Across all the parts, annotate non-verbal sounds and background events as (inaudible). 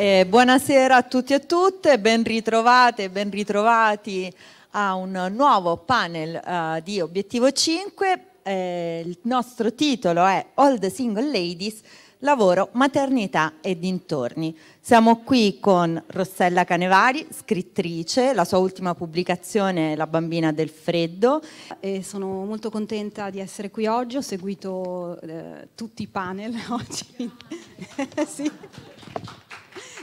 Eh, buonasera a tutti e a tutte, ben ritrovate, ben ritrovati a un nuovo panel uh, di Obiettivo 5. Eh, il nostro titolo è All the Single Ladies, lavoro, maternità e dintorni. Siamo qui con Rossella Canevari, scrittrice, la sua ultima pubblicazione è La bambina del freddo. E sono molto contenta di essere qui oggi, ho seguito eh, tutti i panel (laughs) oggi. (laughs) sì.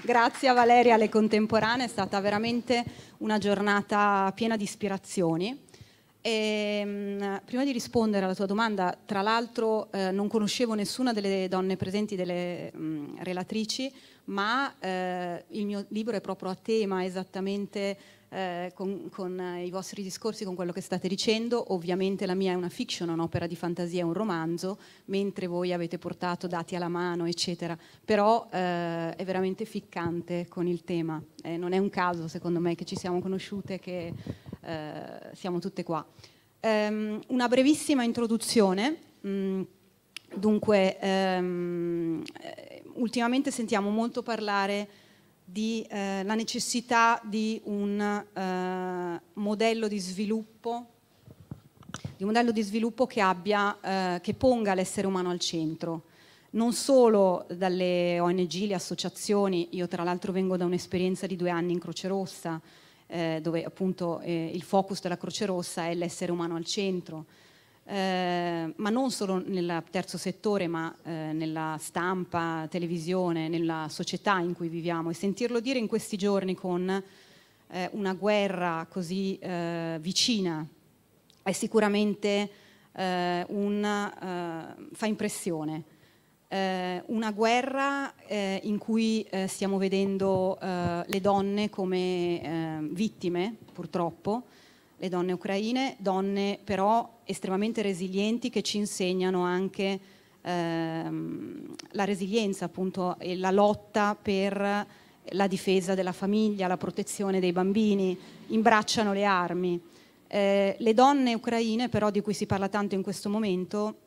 Grazie a Valeria alle contemporanee, è stata veramente una giornata piena di ispirazioni. E, ehm, prima di rispondere alla tua domanda, tra l'altro eh, non conoscevo nessuna delle donne presenti, delle mh, relatrici, ma eh, il mio libro è proprio a tema esattamente eh, con, con, eh, i vostri discorsi, con quello che state dicendo. Ovviamente la mia è una fiction, un'opera di fantasia, un romanzo, mentre voi avete portato dati alla mano, eccetera. Però eh, è veramente ficcante con il tema. Eh, non è un caso, secondo me, che ci siamo conosciute, che eh, siamo tutte qua. Um, una brevissima introduzione. Mm, dunque, um, ultimamente sentiamo molto parlare di, eh, necessità di un, eh, modello di, sviluppo, di un modello di sviluppo, che, abbia, eh, che ponga l'essere umano al centro, non solo dalle ONG, le associazioni, io tra l'altro vengo da un'esperienza di due anni in Croce Rossa, eh, dove appunto eh, il focus della Croce Rossa è l'essere umano al centro, eh, ma non solo nel terzo settore, ma eh, nella stampa, televisione, nella società in cui viviamo. E sentirlo dire in questi giorni con eh, una guerra così eh, vicina è sicuramente eh, un... fa impressione. una guerra in cui stiamo vedendo le donne come vittime, purtroppo, le donne ucraine, donne però estremamente resilienti che ci insegnano anche ehm, la resilienza appunto e la lotta per la difesa della famiglia, la protezione dei bambini, imbracciano le armi. Eh, le donne ucraine però di cui si parla tanto in questo momento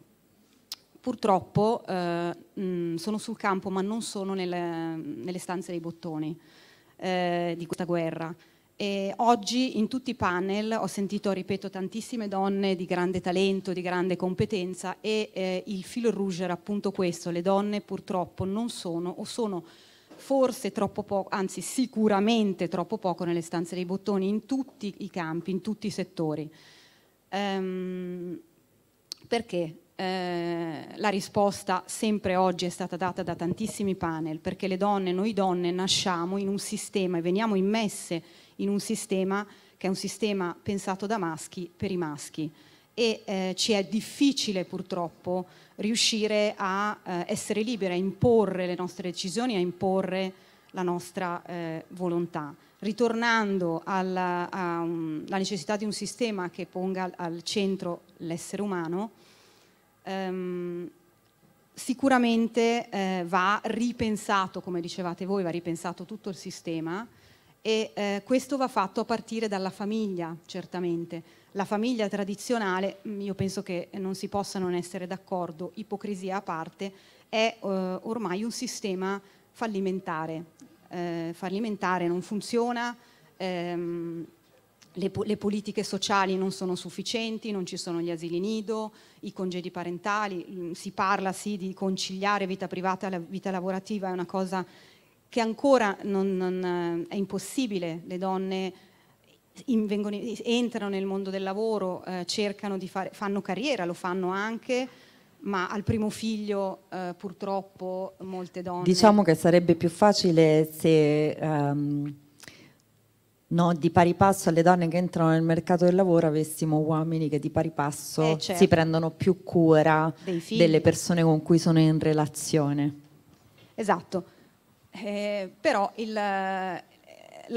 purtroppo eh, mh, sono sul campo ma non sono nelle, nelle stanze dei bottoni eh, di questa guerra. E oggi in tutti i panel ho sentito, ripeto, tantissime donne di grande talento, di grande competenza e eh, il filo rouge era appunto questo, le donne purtroppo non sono o sono forse troppo poco, anzi sicuramente troppo poco nelle stanze dei bottoni in tutti i campi, in tutti i settori. Ehm, perché? Eh, la risposta sempre oggi è stata data da tantissimi panel, perché le donne, noi donne nasciamo in un sistema e veniamo immesse in un sistema che è un sistema pensato da maschi per i maschi e eh, ci è difficile purtroppo riuscire a eh, essere libere, a imporre le nostre decisioni, a imporre la nostra eh, volontà. Ritornando alla um, necessità di un sistema che ponga al, al centro l'essere umano, ehm, sicuramente eh, va ripensato, come dicevate voi, va ripensato tutto il sistema e eh, questo va fatto a partire dalla famiglia, certamente. La famiglia tradizionale, mm, io penso che non si possa non essere d'accordo, ipocrisia a parte, è eh, ormai un sistema fallimentare. Eh, fallimentare non funziona. Ehm, le, le, politiche sociali non sono sufficienti, non ci sono gli asili nido, i congedi parentali, mm, si parla sì di conciliare vita privata e la vita lavorativa, è una cosa che ancora non, non eh, è impossibile, le donne eh, in, vengono, eh, entrano nel mondo del lavoro, eh, cercano di fare, fanno carriera, lo fanno anche, ma al primo figlio eh, purtroppo molte donne... Diciamo che sarebbe più facile se... Um no, di pari passo alle donne che entrano nel mercato del lavoro avessimo uomini che di pari passo eh, certo. si prendono più cura delle persone con cui sono in relazione. Esatto, eh, però il, la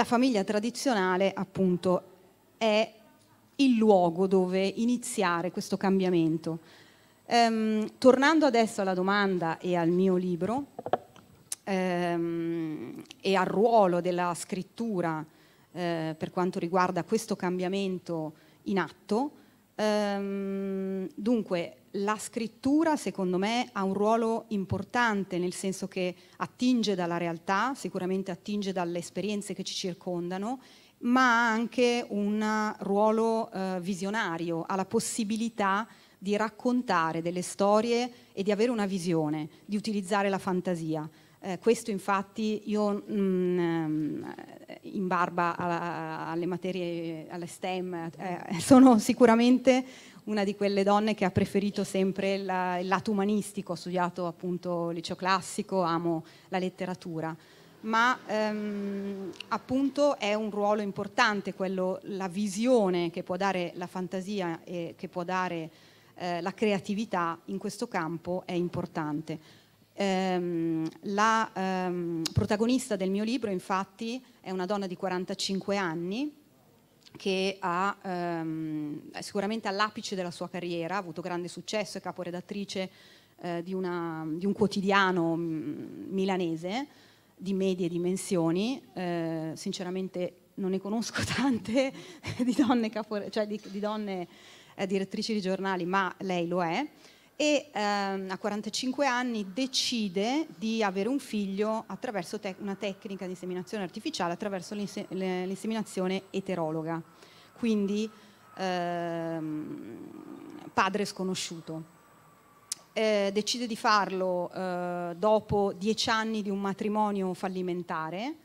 famiglia tradizionale appunto è il luogo dove iniziare questo cambiamento. Ehm, tornando adesso alla domanda e al mio libro ehm, e al ruolo della scrittura, eh, per quanto riguarda questo cambiamento in atto. Ehm, dunque, la scrittura secondo me ha un ruolo importante nel senso che attinge dalla realtà, sicuramente attinge dalle esperienze che ci circondano, ma ha anche un ruolo eh, visionario, ha la possibilità di raccontare delle storie e di avere una visione, di utilizzare la fantasia. Eh, questo infatti io mh, mm, ehm, barba alla, alle materie, alle STEM, eh, eh, sono sicuramente una di quelle donne che ha preferito sempre la, il lato umanistico, ho studiato appunto liceo classico, amo la letteratura, ma ehm, appunto è un ruolo importante quello, la visione che può dare la fantasia e che può dare eh, la creatività in questo campo è importante. Ehm, la ehm, protagonista del mio libro, infatti, è una donna di 45 anni che ha, ehm, è sicuramente all'apice della sua carriera, ha avuto grande successo, è caporedattrice eh, di, una, di, un quotidiano mm, milanese di medie dimensioni, eh, sinceramente non ne conosco (laughs) tante di donne, capore- cioè di, di donne eh, direttrici di giornali, ma lei lo è e ehm, a 45 anni decide di avere un figlio attraverso tec una tecnica di inseminazione artificiale, attraverso l'inseminazione eterologa, quindi ehm, padre sconosciuto. Eh, decide di farlo eh, dopo dieci anni di un matrimonio fallimentare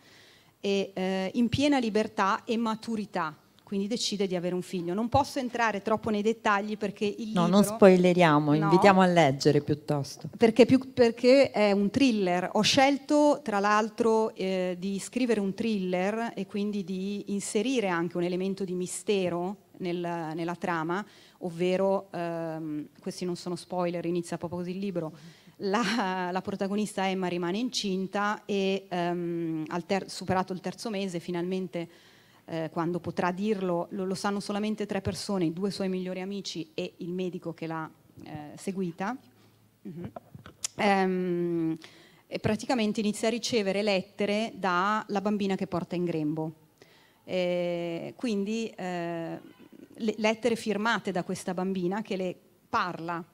e eh, in piena libertà e maturità quindi decide di avere un figlio. Non posso entrare troppo nei dettagli perché il no, libro... No, non spoileriamo, no, invitiamo a leggere piuttosto. Perché, più, perché, è un thriller. Ho scelto tra l'altro eh, di scrivere un thriller e quindi di inserire anche un elemento di mistero nel, nella trama, ovvero, ehm, questi non sono spoiler, inizia proprio così il libro, la, la, protagonista Emma rimane incinta e ehm, ter- superato il terzo mese finalmente eh, quando potrà dirlo, lo, lo, sanno solamente tre persone, i due suoi migliori amici e il medico che l'ha eh, seguita. Uh-huh. Ehm, e praticamente inizia a ricevere lettere dalla bambina che porta in grembo. E quindi eh, lettere firmate da questa bambina che le parla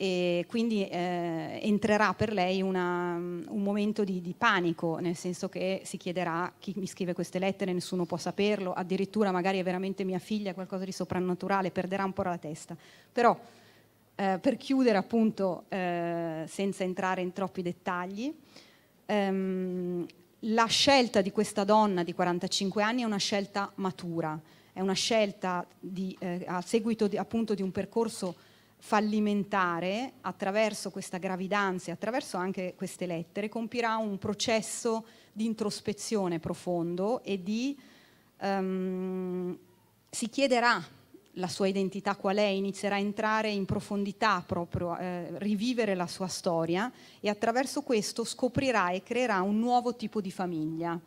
e quindi eh, entrerà per lei una, un momento di, di, panico, nel senso che si chiederà chi mi scrive queste lettere, nessuno può saperlo, addirittura magari è veramente mia figlia, qualcosa di soprannaturale, perderà un po' la testa. Però eh, per chiudere appunto, eh, senza entrare in troppi dettagli, ehm, la scelta di questa donna di 45 anni è una scelta matura, è una scelta di, eh, a seguito di, appunto di un percorso fallimentare, attraverso questa gravidanza e attraverso anche queste lettere, compirà un processo di introspezione profondo e di, um, si chiederà la sua identità qual è, inizierà a entrare in profondità proprio, eh, rivivere la sua storia e attraverso questo scoprirà e creerà un nuovo tipo di famiglia,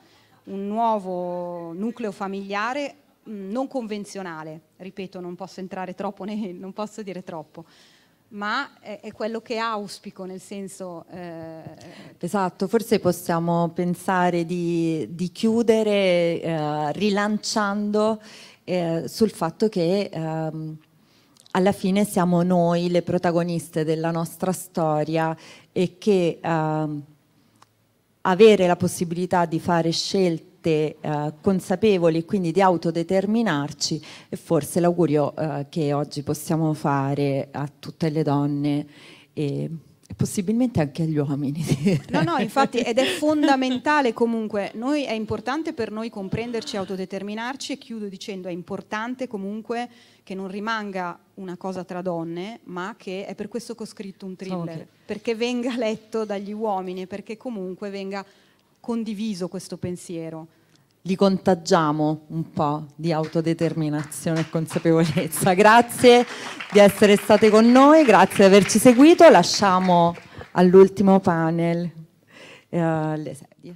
un nuovo nucleo familiare Mm, non convenzionale, ripeto, non posso entrare troppo, né, (laughs) non posso dire troppo, ma è, quello che auspico, nel senso... Eh... Esatto, forse possiamo pensare di, di chiudere eh, rilanciando eh, sul fatto che ehm, alla fine siamo noi le protagoniste della nostra storia e che ehm, avere la possibilità di fare scelte scelte eh, consapevoli e quindi di autodeterminarci e forse l'augurio eh, che oggi possiamo fare a tutte le donne e possibilmente anche agli uomini. No, no, infatti ed è fondamentale comunque, noi, è importante per noi comprenderci, autodeterminarci e chiudo dicendo è importante comunque che non rimanga una cosa tra donne, ma che è per questo che ho scritto un thriller, okay. perché venga letto dagli uomini, perché comunque venga condiviso questo pensiero. Li contagiamo un po' di autodeterminazione e consapevolezza. (laughs) Grazie di essere state con noi, grazie di averci seguito. Lasciamo all'ultimo panel eh, le sedie.